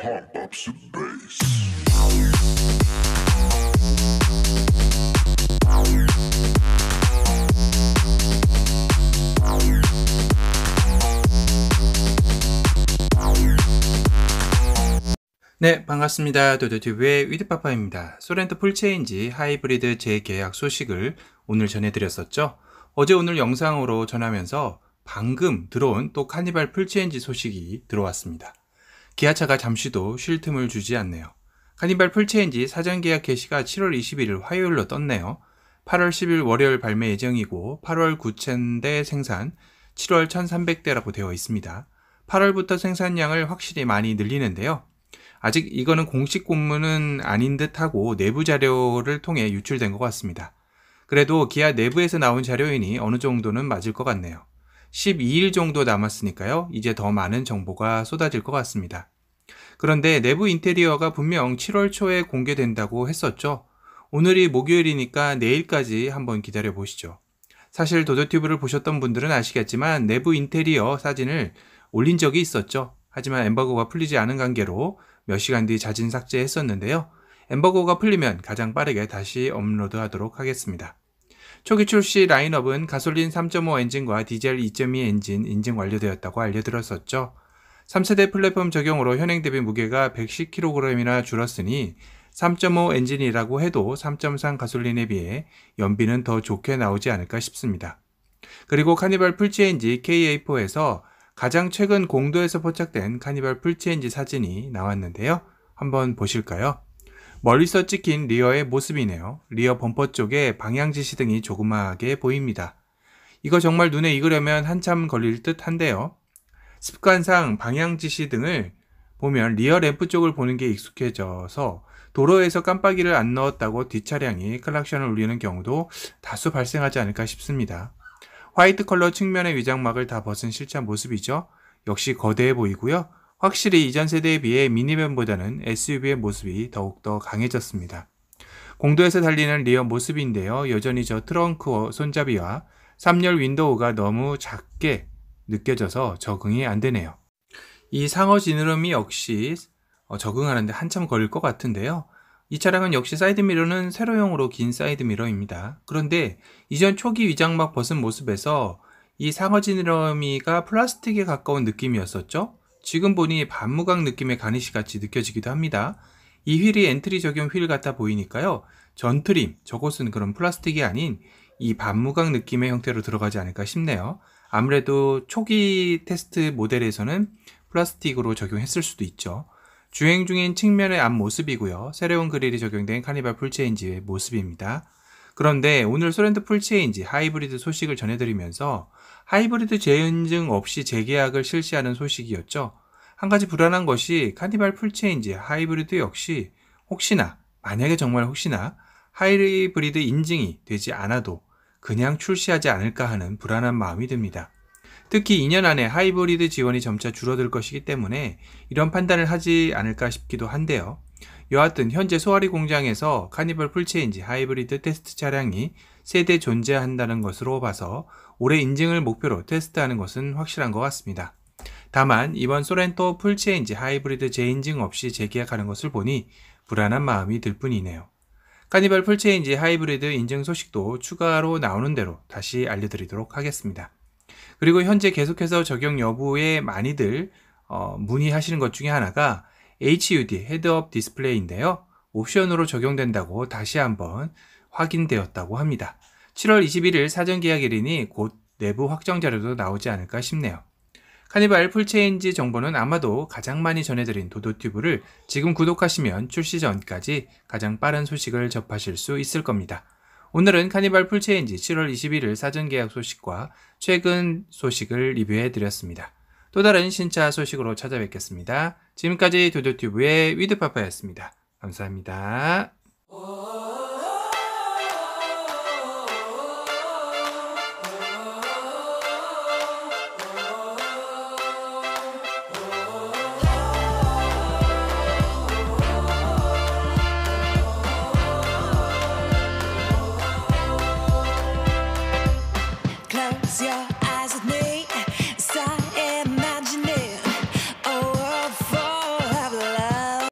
Pump up some bass. 네, 반갑습니다. 도도튜브의 위드파파입니다. 소렌토 풀체인지 하이브리드 재계약 소식을 오늘 전해드렸었죠. 어제 오늘 영상으로 전하면서 방금 들어온 또 카니발 풀체인지 소식이 들어왔습니다. 기아차가 잠시도 쉴 틈을 주지 않네요. 카니발 풀체인지 사전 계약 개시가 7월 21일 화요일로 떴네요. 8월 10일 월요일 발매 예정이고 8월 9,000대 생산, 7월 1,300대라고 되어 있습니다. 8월부터 생산량을 확실히 많이 늘리는데요. 아직 이거는 공식 공문은 아닌 듯하고 내부 자료를 통해 유출된 것 같습니다. 그래도 기아 내부에서 나온 자료이니 어느 정도는 맞을 것 같네요. 12일 정도 남았으니까요. 이제 더 많은 정보가 쏟아질 것 같습니다. 그런데 내부 인테리어가 분명 7월 초에 공개된다고 했었죠. 오늘이 목요일이니까 내일까지 한번 기다려 보시죠. 사실 도도튜브를 보셨던 분들은 아시겠지만 내부 인테리어 사진을 올린 적이 있었죠. 하지만 엠버거가 풀리지 않은 관계로 몇 시간 뒤 자진 삭제했었는데요. 엠버거가 풀리면 가장 빠르게 다시 업로드하도록 하겠습니다. 초기 출시 라인업은 가솔린 3.5 엔진과 디젤 2.2 엔진 인증 완료되었다고 알려드렸었죠. 3세대 플랫폼 적용으로 현행 대비 무게가 110kg이나 줄었으니 3.5 엔진이라고 해도 3.3 가솔린에 비해 연비는 더 좋게 나오지 않을까 싶습니다. 그리고 카니발 풀치엔지 KA4에서 가장 최근 공도에서 포착된 카니발 풀치엔지 사진이 나왔는데요. 한번 보실까요? 멀리서 찍힌 리어의 모습이네요. 리어 범퍼 쪽에 방향 지시등이 조그마하게 보입니다. 이거 정말 눈에 익으려면 한참 걸릴 듯 한데요. 습관상 방향 지시등을 보면 리어 램프 쪽을 보는 게 익숙해져서 도로에서 깜빡이를 안 넣었다고 뒷차량이 클락션을 울리는 경우도 다수 발생하지 않을까 싶습니다. 화이트 컬러 측면의 위장막을 다 벗은 실차 모습이죠. 역시 거대해 보이고요. 확실히 이전 세대에 비해 미니밴보다는 SUV의 모습이 더욱더 강해졌습니다. 공도에서 달리는 리어 모습인데요. 여전히 저 트렁크 어, 손잡이와 3열 윈도우가 너무 작게 느껴져서 적응이 안 되네요. 이 상어 지느러미 역시 어, 적응하는데 한참 걸릴 것 같은데요. 이 차량은 역시 사이드미러는 세로용으로긴 사이드미러입니다. 그런데 이전 초기 위장막 벗은 모습에서 이 상어 지느러미가 플라스틱에 가까운 느낌이었었죠? 지금 보니 반무각 느낌의 가니시 같이 느껴지기도 합니다. 이 휠이 엔트리 적용 휠 같아 보이니까요. 전트림, 저것은 그런 플라스틱이 아닌 이 반무각 느낌의 형태로 들어가지 않을까 싶네요. 아무래도 초기 테스트 모델에서는 플라스틱으로 적용했을 수도 있죠. 주행 중인 측면의 앞모습이고요. 새로운 그릴이 적용된 카니발 풀체인지의 모습입니다. 그런데 오늘 소렌드 풀체인지 하이브리드 소식을 전해드리면서 하이브리드 재인증 없이 재계약을 실시하는 소식이었죠. 한 가지 불안한 것이 카니발 풀체인지 하이브리드 역시 혹시나 만약에 정말 혹시나 하이브리드 인증이 되지 않아도 그냥 출시하지 않을까 하는 불안한 마음이 듭니다. 특히 2년 안에 하이브리드 지원이 점차 줄어들 것이기 때문에 이런 판단을 하지 않을까 싶기도 한데요. 여하튼 현재 소아리 공장에서 카니발 풀체인지 하이브리드 테스트 차량이 세대 존재한다는 것으로 봐서 올해 인증을 목표로 테스트하는 것은 확실한 것 같습니다. 다만 이번 소렌토 풀체인지 하이브리드 재인증 없이 재계약하는 것을 보니 불안한 마음이 들 뿐이네요. 카니발 풀체인지 하이브리드 인증 소식도 추가로 나오는 대로 다시 알려드리도록 하겠습니다. 그리고 현재 계속해서 적용 여부에 많이들 어, 문의하시는 것 중에 하나가 HUD 헤드업 디스플레이인데요. 옵션으로 적용된다고 다시 한번 확인되었다고 합니다. 7월 21일 사전 계약일이니 곧 내부 확정 자료도 나오지 않을까 싶네요. 카니발 풀체인지 정보는 아마도 가장 많이 전해드린 도도튜브를 지금 구독하시면 출시 전까지 가장 빠른 소식을 접하실 수 있을 겁니다. 오늘은 카니발 풀체인지 7월 21일 사전 계약 소식과 최근 소식을 리뷰해 드렸습니다. 또 다른 신차 소식으로 찾아뵙겠습니다. 지금까지 도도튜브의 위드파파였습니다. 감사합니다.